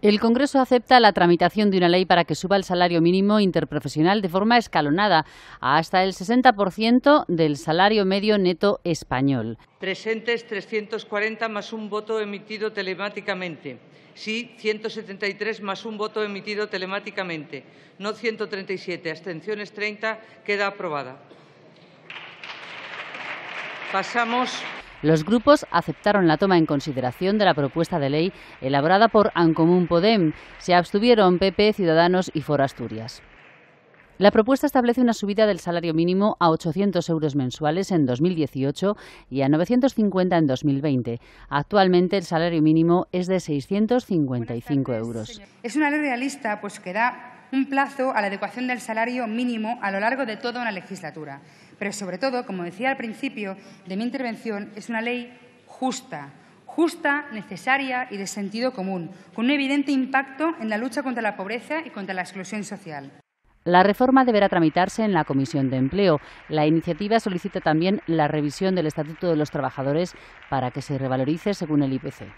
El Congreso acepta la tramitación de una ley para que suba el salario mínimo interprofesional de forma escalonada hasta el 60% del salario medio neto español. Presentes 340 más un voto emitido telemáticamente. Sí, 173 más un voto emitido telemáticamente. No 137. Abstenciones 30. Queda aprobada. Pasamos. Los grupos aceptaron la toma en consideración de la propuesta de ley elaborada por Ancomún Podem. Se abstuvieron PP, Ciudadanos y Asturias. La propuesta establece una subida del salario mínimo a 800 euros mensuales en 2018 y a 950 en 2020. Actualmente el salario mínimo es de 655 euros. Es una ley realista, pues que da un plazo a la adecuación del salario mínimo a lo largo de toda una legislatura. Pero, sobre todo, como decía al principio de mi intervención, es una ley justa, justa, necesaria y de sentido común, con un evidente impacto en la lucha contra la pobreza y contra la exclusión social. La reforma deberá tramitarse en la Comisión de Empleo. La iniciativa solicita también la revisión del Estatuto de los Trabajadores para que se revalorice según el IPC.